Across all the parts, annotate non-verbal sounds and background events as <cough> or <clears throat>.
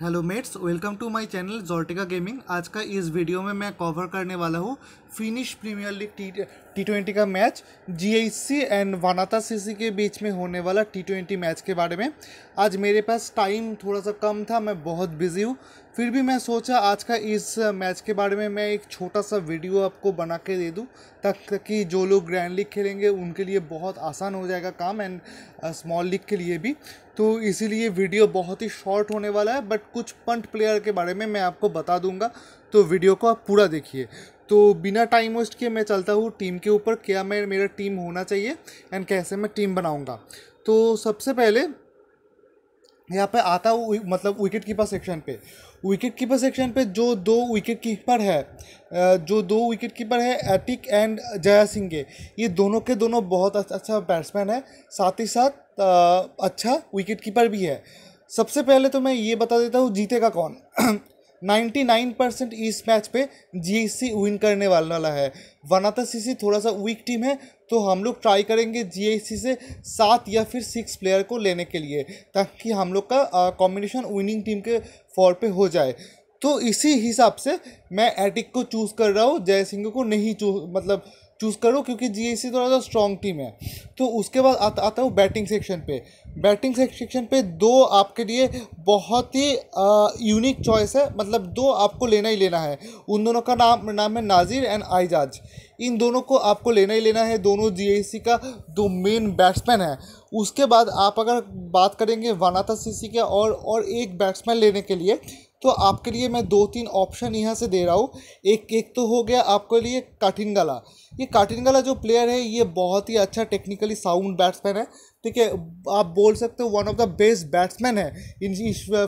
hello mates welcome to my channel जोर्टिका gaming आज का इस वीडियो में मैं कवर करने वाला हूँ Finnish premier league T T twenty का मैच जी एंड वानाता सीसी के बीच में होने वाला टी ट्वेंटी मैच के बारे में आज मेरे पास टाइम थोड़ा सा कम था मैं बहुत बिजी हूँ फिर भी मैं सोचा आज का इस मैच के बारे में मैं एक छोटा सा वीडियो आपको बना के दे दूँ कि जो लोग ग्रैंड लीग खेलेंगे उनके लिए बहुत आसान हो जाएगा काम एंड स्मॉल लीग के लिए भी तो इसीलिए वीडियो बहुत ही शॉर्ट होने वाला है बट कुछ पंट प्लेयर के बारे में मैं आपको बता दूंगा तो वीडियो को आप पूरा देखिए तो बिना टाइम वेस्ट किए मैं चलता हूँ टीम के ऊपर क्या मैं मेरा टीम होना चाहिए एंड कैसे मैं टीम बनाऊँगा तो सबसे पहले यहाँ पे आता हूँ मतलब विकेट कीपर सेक्शन पे विकेट कीपर सेक्शन पे जो दो विकेट कीपर है जो दो विकेट कीपर है एटिक एंड जया सिंगे ये दोनों के दोनों बहुत अच्छा बैट्समैन है साथ ही साथ अच्छा विकेट कीपर भी है सबसे पहले तो मैं ये बता देता हूँ जीतेगा कौन <clears throat> 99 परसेंट इस मैच पे जीएससी विन करने वाला है वनाता सीसी थोड़ा सा वीक टीम है तो हम लोग ट्राई करेंगे जीएससी से सात या फिर सिक्स प्लेयर को लेने के लिए ताकि हम लोग का कॉम्बिनेशन विनिंग टीम के फॉर पे हो जाए तो इसी हिसाब से मैं एटिक को चूज़ कर रहा हूँ जय सिंह को नहीं चूज मतलब चूज़ करो क्योंकि जी सी थोड़ा सा स्ट्रॉन्ग टीम है तो उसके बाद आता आता हूँ बैटिंग सेक्शन पे बैटिंग सेक्शन पे दो आपके लिए बहुत ही यूनिक चॉइस है मतलब दो आपको लेना ही लेना है उन दोनों का नाम नाम है नाजिर एंड आइजाज इन दोनों को आपको लेना ही लेना है दोनों सी का दो मेन बैट्समैन है उसके बाद आप अगर बात करेंगे सी सी के और और एक बैट्समैन लेने के लिए तो आपके लिए मैं दो तीन ऑप्शन यहाँ से दे रहा हूँ एक एक तो हो गया आपके लिए गला ये गला जो प्लेयर है ये बहुत ही अच्छा टेक्निकली साउंड बैट्समैन है ठीक है आप बोल सकते हो one of the best batsman है in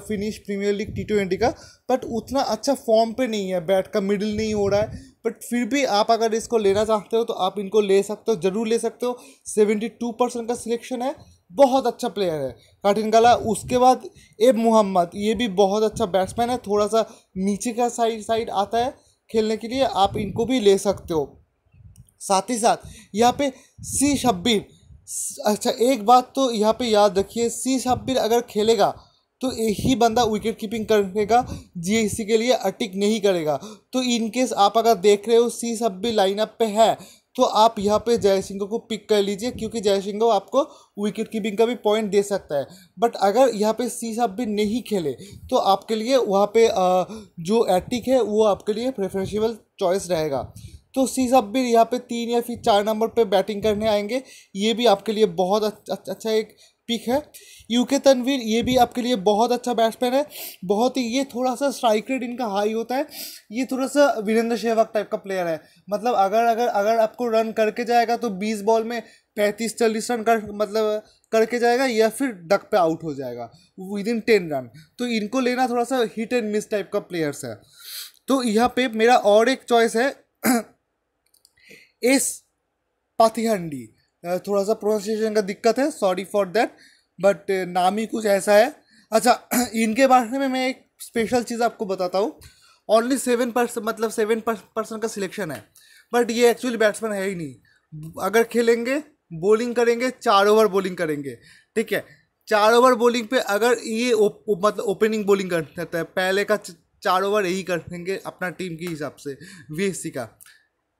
Finnish premier league T twenty का बट उतना अच्छा फॉर्म पे नहीं है बैट का मिडिल नहीं हो रहा है बट फिर भी आप अगर इसको लेना चाहते हो तो आप इनको ले सकते हो ज़रूर ले सकते हो सेवेंटी टू परसेंट का सिलेक्शन है बहुत अच्छा प्लेयर है कला उसके बाद ए मोहम्मद ये भी बहुत अच्छा बैट्समैन है थोड़ा सा नीचे का साइड साइड आता है खेलने के लिए आप इनको भी ले सकते हो साथ ही साथ यहाँ पे सी शब्बीर अच्छा एक बात तो यहाँ पे याद रखिए सी शब्बीर अगर खेलेगा तो यही बंदा विकेट कीपिंग करेगा इसी के लिए अटिक नहीं करेगा तो इनकेस आप अगर देख रहे हो सी सब भी लाइनअप पे है तो आप यहाँ पे जयसिंह को पिक कर लीजिए क्योंकि जयसिंह आपको विकेट कीपिंग का भी पॉइंट दे सकता है बट अगर यहाँ पे सी साहब भी नहीं खेले तो आपके लिए वहाँ पे जो एटिक है वो आपके लिए प्रेफरेंशियबल चॉइस रहेगा तो सी साहब भी यहाँ पे तीन या फिर चार नंबर पे बैटिंग करने आएंगे ये भी आपके लिए बहुत अच्छा, अच्छा एक पिक है यूके तनवीर ये भी आपके लिए बहुत अच्छा बैट्समैन है बहुत ही ये थोड़ा सा स्ट्राइक रेट इनका हाई होता है ये थोड़ा सा वीरेंद्र सहवाग टाइप का प्लेयर है मतलब अगर अगर अगर आपको रन करके जाएगा तो बीस बॉल में पैंतीस चालीस रन कर मतलब करके जाएगा या फिर डक पे आउट हो जाएगा विद इन टेन रन तो इनको लेना थोड़ा सा हिट एंड मिस टाइप का प्लेयर्स है तो यहाँ पे मेरा और एक चॉइस है एस <clears throat> पाथिहंडी थोड़ा सा प्रोनाउंसिएशन का दिक्कत है सॉरी फॉर दैट बट नाम ही कुछ ऐसा है अच्छा <clears throat> इनके बारे में मैं एक स्पेशल चीज़ आपको बताता हूँ ओनली सेवन परसेंट मतलब सेवन परसेंट का सिलेक्शन है बट ये एक्चुअली बैट्समैन है ही नहीं अगर खेलेंगे बॉलिंग करेंगे चार ओवर बॉलिंग करेंगे ठीक है चार ओवर बॉलिंग पे अगर ये ओप, मतलब ओपनिंग बॉलिंग करता है पहले का चार ओवर यही करेंगे अपना टीम के हिसाब से वी का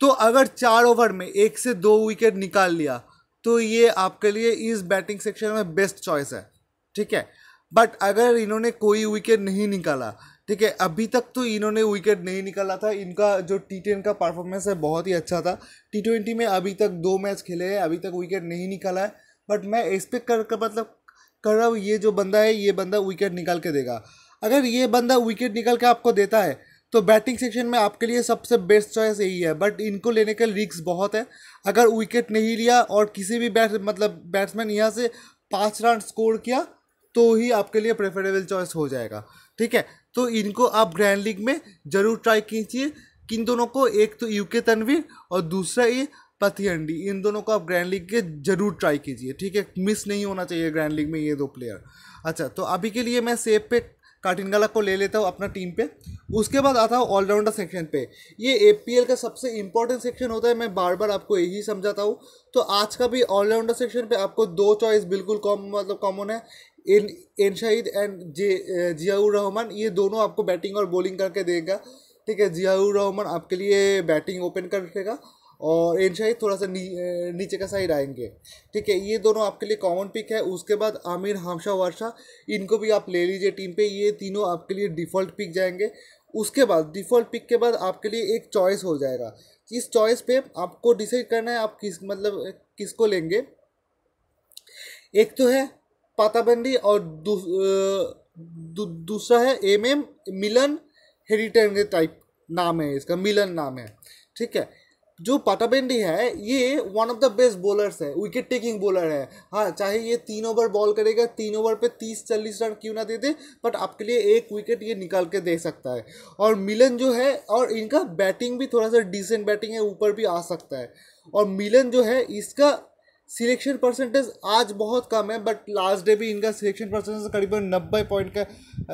तो अगर चार ओवर में एक से दो विकेट निकाल लिया तो ये आपके लिए इस बैटिंग सेक्शन में बेस्ट चॉइस है ठीक है बट अगर इन्होंने कोई विकेट नहीं निकाला ठीक है अभी तक तो इन्होंने विकेट नहीं निकाला था इनका जो टी टेन का परफॉर्मेंस है बहुत ही अच्छा था टी ट्वेंटी में अभी तक दो मैच खेले हैं अभी तक विकेट नहीं निकाला है बट मैं एक्सपेक्ट कर, कर मतलब कर रहा हूँ ये जो बंदा है ये बंदा विकेट निकाल के देगा अगर ये बंदा विकेट निकाल के आपको देता है तो बैटिंग सेक्शन में आपके लिए सबसे बेस्ट चॉइस यही है बट इनको लेने का रिक्स बहुत है अगर विकेट नहीं लिया और किसी भी बैट मतलब बैट्समैन यहाँ से पाँच रन स्कोर किया तो ही आपके लिए प्रेफरेबल चॉइस हो जाएगा ठीक है तो इनको आप ग्रैंड लीग में ज़रूर ट्राई कीजिए किन दोनों को एक तो यूके तनवीर और दूसरा ये पथियंडी इन दोनों को आप ग्रैंड लीग के जरूर ट्राई कीजिए ठीक है मिस नहीं होना चाहिए ग्रैंड लीग में ये दो प्लेयर अच्छा तो अभी के लिए मैं सेब पे काटिनगाला को ले लेता हूँ अपना टीम पे उसके बाद आता हूँ ऑलराउंडर सेक्शन पे ये ए का सबसे इम्पोर्टेंट सेक्शन होता है मैं बार बार आपको यही समझाता हूँ तो आज का भी ऑलराउंडर सेक्शन पे आपको दो चॉइस बिल्कुल कॉम मतलब कॉमन है N N Shahid and J Ziaur Rahman ये दोनों आपको बैटिंग और बॉलिंग करके देगा ठीक है जियाउर रहमान आपके लिए बैटिंग ओपन कर देगा और एन शाही थोड़ा सा नी, नीचे का साइड आएंगे ठीक है ये दोनों आपके लिए कॉमन पिक है उसके बाद आमिर हमशा वर्षा इनको भी आप ले लीजिए टीम पे ये तीनों आपके लिए डिफ़ॉल्ट पिक जाएंगे उसके बाद डिफ़ॉल्ट पिक के बाद आपके लिए एक चॉइस हो जाएगा इस चॉइस पे आपको डिसाइड करना है आप किस मतलब किसको लेंगे एक तो है पाताबंदी और दूसरा है M M Milan heritage type नाम है इसका मिलन नाम है ठीक है जो पाटाबेंडी है ये one of the best bowlers है विकेट टेकिंग बॉलर है हाँ चाहे ये तीन ओवर बॉल करेगा तीन ओवर पे तीस चालीस रन क्यों ना दे दे बट आपके लिए एक विकेट ये निकाल के दे सकता है और मिलन जो है और इनका बैटिंग भी थोड़ा सा डिसेंट बैटिंग है ऊपर भी आ सकता है और मिलन जो है इसका सिलेक्शन परसेंटेज आज बहुत कम है बट लास्ट डे भी इनका सिलेक्शन परसेंटेज करीबन नब्बे पॉइंट का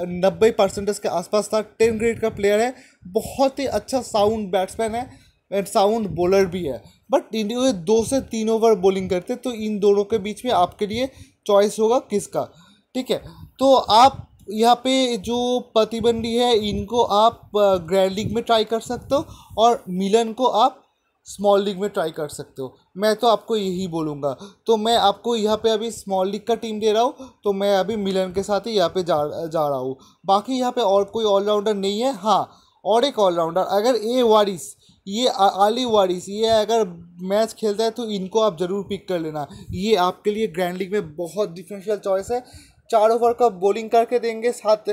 नब्बे परसेंटेज के आसपास था टेन ग्रेड का प्लेयर है बहुत ही अच्छा साउंड बैट्समैन है एंड साउंड बॉलर भी है बट इंडिया दो से तीन ओवर बॉलिंग करते तो इन दोनों के बीच में आपके लिए चॉइस होगा किसका ठीक है तो आप यहाँ पे जो प्रतिबंधी है इनको आप ग्रैंड लीग में ट्राई कर सकते हो और मिलन को आप स्मॉल लीग में ट्राई कर सकते हो मैं तो आपको यही बोलूँगा तो मैं आपको यहाँ पे अभी स्मॉल लीग का टीम दे रहा हूँ तो मैं अभी मिलन के साथ ही यहाँ पे जा जा रहा हूँ बाकी यहाँ पे और कोई ऑलराउंडर नहीं है हाँ और एक ऑलराउंडर अगर ए वारिस ये आली वारिस ये अगर मैच खेलता है तो इनको आप ज़रूर पिक कर लेना ये आपके लिए ग्रैंड लीग में बहुत डिफरेंशियल चॉइस है चार ओवर का बॉलिंग करके देंगे साथ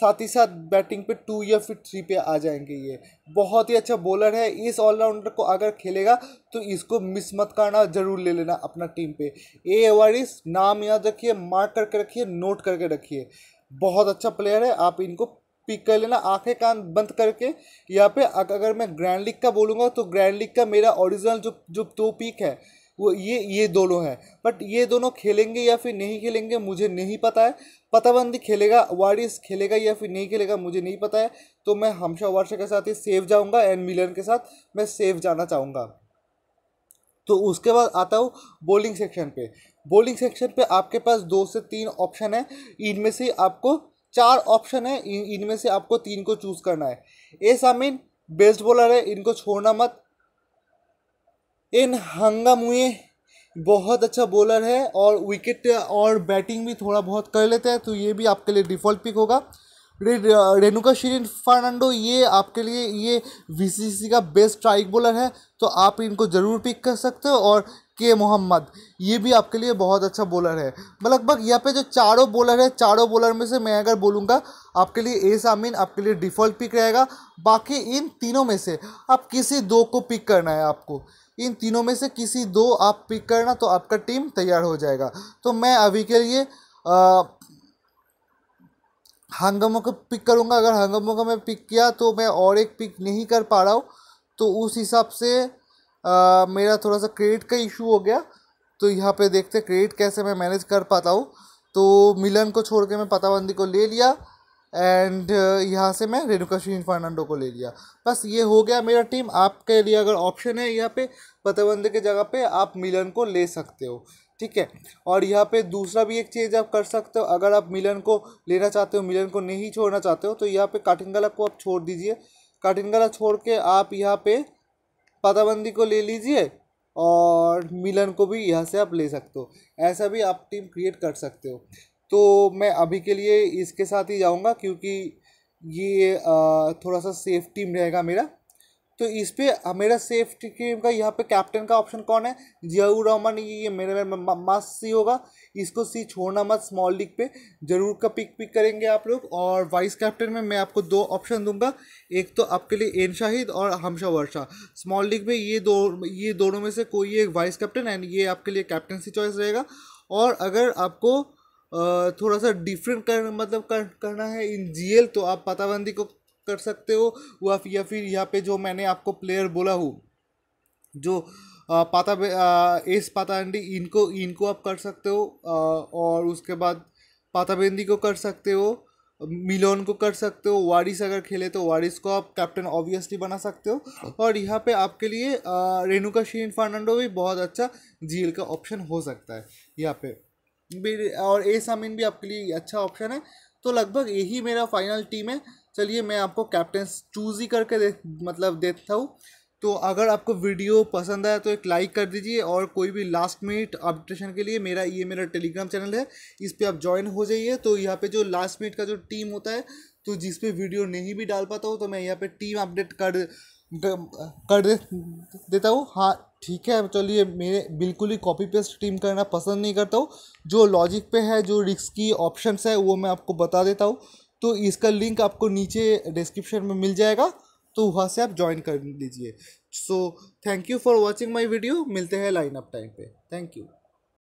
साथ ही साथ बैटिंग पे टू या फिर थ्री पे आ जाएंगे ये बहुत ही अच्छा बॉलर है इस ऑलराउंडर को अगर खेलेगा तो इसको मिस मत करना जरूर ले लेना अपना टीम पे ए वारिस नाम याद रखिए मार्क करके रखिए नोट करके रखिए बहुत अच्छा प्लेयर है आप इनको पिक कर लेना आंखें कान बंद करके यहाँ पे अगर मैं ग्रैंड लिक का बोलूँगा तो ग्रैंड लिक का मेरा ओरिजिनल जो जो दो तो पिक है वो ये ये दोनों है बट ये दोनों खेलेंगे या फिर नहीं खेलेंगे मुझे नहीं पता है पताबंदी खेलेगा वारिस खेलेगा या फिर नहीं खेलेगा मुझे नहीं पता है तो मैं हमशा वारशा के साथ ही सेफ जाऊँगा एंड मिलन के साथ मैं सेफ जाना चाहूँगा तो उसके बाद आता हूँ बॉलिंग सेक्शन पे बॉलिंग सेक्शन पे आपके पास दो से तीन ऑप्शन है इनमें से आपको चार ऑप्शन है इनमें से आपको तीन को चूज करना है ए सामिन बेस्ट बॉलर है इनको छोड़ना मत इन हंगामुए बहुत अच्छा बॉलर है और विकेट और बैटिंग भी थोड़ा बहुत कर लेते हैं तो ये भी आपके लिए डिफ़ॉल्ट पिक होगा रे, रेणुका शिरिन फर्नांडो ये आपके लिए ये वी का बेस्ट स्ट्राइक बॉलर है तो आप इनको ज़रूर पिक कर सकते हो और के मोहम्मद ये भी आपके लिए बहुत अच्छा बॉलर है लगभग यहाँ पे जो चारों बॉलर है चारों बॉलर में से मैं अगर बोलूँगा आपके लिए ए सामीन आपके लिए डिफ़ॉल्ट पिक रहेगा बाकी इन तीनों में से आप किसी दो को पिक करना है आपको इन तीनों में से किसी दो आप पिक करना तो आपका टीम तैयार हो जाएगा तो मैं अभी के लिए आ, हंगमों को पिक करूँगा अगर हंगमों का मैं पिक किया तो मैं और एक पिक नहीं कर पा रहा हूँ तो उस हिसाब से मेरा थोड़ा सा क्रेडिट का इशू हो गया तो यहाँ पे देखते क्रेडिट कैसे मैं मैनेज कर पाता हूँ तो मिलन को छोड़ के मैं पताबंदी को ले लिया एंड यहाँ से मैं रेणुका श्रीन फर्नांडो को ले लिया बस ये हो गया मेरा टीम आपके लिए अगर ऑप्शन है यहाँ पे पताबंदी के जगह पे आप मिलन को ले सकते हो ठीक है और यहाँ पे दूसरा भी एक चीज़ आप कर सकते हो अगर आप मिलन को लेना चाहते हो मिलन को नहीं छोड़ना चाहते हो तो यहाँ पे काटिंगला को आप छोड़ दीजिए काटिंगला छोड़ के आप यहाँ पे पताबंदी को ले लीजिए और मिलन को भी यहाँ से आप ले सकते हो ऐसा भी आप टीम क्रिएट कर सकते हो तो मैं अभी के लिए इसके साथ ही जाऊँगा क्योंकि ये थोड़ा सा सेफ टीम रहेगा मेरा तो इस पर मेरा सेफ्टी टीम का यहाँ पे कैप्टन का ऑप्शन कौन है जियाउर रहमान ये, ये मेरे में सी होगा इसको सी छोड़ना मत स्मॉल लीग पे जरूर का पिक पिक करेंगे आप लोग और वाइस कैप्टन में मैं आपको दो ऑप्शन दूंगा एक तो आपके लिए एन शाहिद और हमशा वर्षा स्मॉल लीग में ये दो ये दोनों में से कोई एक वाइस कैप्टन एंड ये आपके लिए कैप्टनसी चॉइस रहेगा और अगर आपको थोड़ा सा डिफरेंट कर मतलब कर, करना है इन जी तो आप पताबंदी को कर सकते हो या फिर यहाँ पे जो मैंने आपको प्लेयर बोला हूँ जो पाता एस पाता अंडी इनको इनको आप कर सकते हो और उसके बाद पाताबेंदी को कर सकते हो मिलोन को कर सकते हो वारिस अगर खेले तो वारिस को आप कैप्टन ऑब्वियसली बना सकते हो और यहाँ पे आपके लिए रेणुका शीन फर्नांडो भी बहुत अच्छा जीएल का ऑप्शन हो सकता है यहाँ पे और ए सामिन भी आपके लिए अच्छा ऑप्शन है तो लगभग यही मेरा फाइनल टीम है चलिए मैं आपको कैप्टन चूज़ ही करके दे मतलब देता हूँ तो अगर आपको वीडियो पसंद आया तो एक लाइक कर दीजिए और कोई भी लास्ट मिनट अपडेशन के लिए मेरा ये मेरा टेलीग्राम चैनल है इस पर आप ज्वाइन हो जाइए तो यहाँ पे जो लास्ट मिनट का जो टीम होता है तो जिस पे वीडियो नहीं भी डाल पाता हूँ तो मैं यहाँ पे टीम अपडेट कर कर दे, देता हूँ हाँ ठीक है चलिए मेरे बिल्कुल ही कॉपी पेस्ट टीम करना पसंद नहीं करता हूँ जो लॉजिक पे है जो रिक्स की ऑप्शंस है वो मैं आपको बता देता हूँ तो इसका लिंक आपको नीचे डिस्क्रिप्शन में मिल जाएगा तो वहाँ से आप ज्वाइन कर लीजिए so thank you for watching my video मिलते हैं लाइन अप टाइम पे थैंक यू